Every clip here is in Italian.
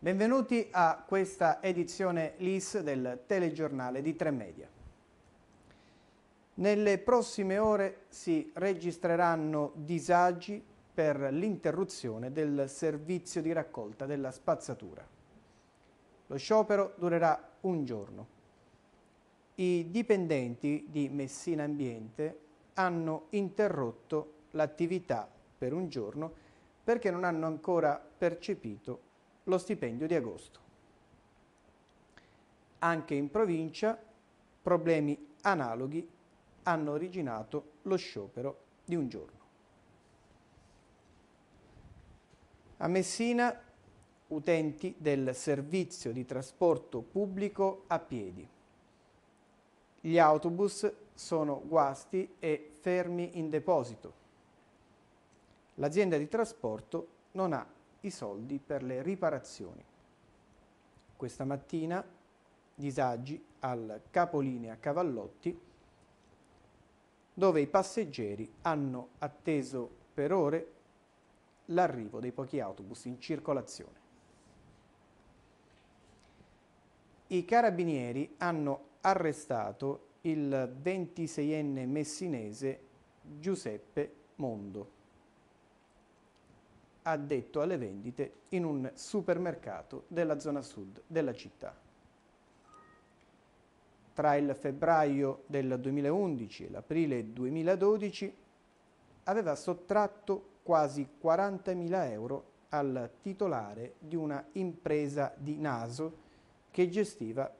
Benvenuti a questa edizione LIS del telegiornale di Tremedia. Nelle prossime ore si registreranno disagi per l'interruzione del servizio di raccolta della spazzatura. Lo sciopero durerà un giorno. I dipendenti di Messina Ambiente hanno interrotto l'attività per un giorno perché non hanno ancora percepito lo stipendio di agosto. Anche in provincia problemi analoghi hanno originato lo sciopero di un giorno. A Messina utenti del servizio di trasporto pubblico a piedi. Gli autobus sono guasti e fermi in deposito. L'azienda di trasporto non ha i soldi per le riparazioni. Questa mattina disagi al capolinea Cavallotti dove i passeggeri hanno atteso per ore l'arrivo dei pochi autobus in circolazione. I carabinieri hanno arrestato il 26enne messinese Giuseppe Mondo addetto alle vendite in un supermercato della zona sud della città. Tra il febbraio del 2011 e l'aprile 2012 aveva sottratto quasi 40.000 euro al titolare di una impresa di Naso che gestiva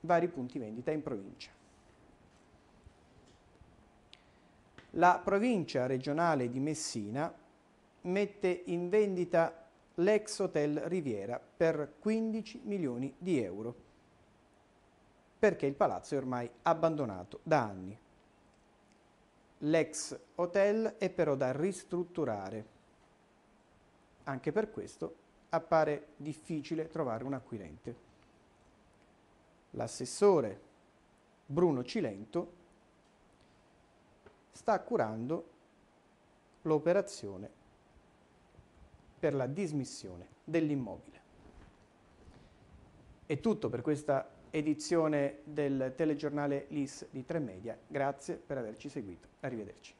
vari punti vendita in provincia. La provincia regionale di Messina mette in vendita l'ex Hotel Riviera per 15 milioni di euro, perché il palazzo è ormai abbandonato da anni. L'ex hotel è però da ristrutturare. Anche per questo appare difficile trovare un acquirente. L'assessore Bruno Cilento sta curando l'operazione per la dismissione dell'immobile. È tutto per questa edizione del telegiornale LIS di Tremedia. Grazie per averci seguito. Arrivederci.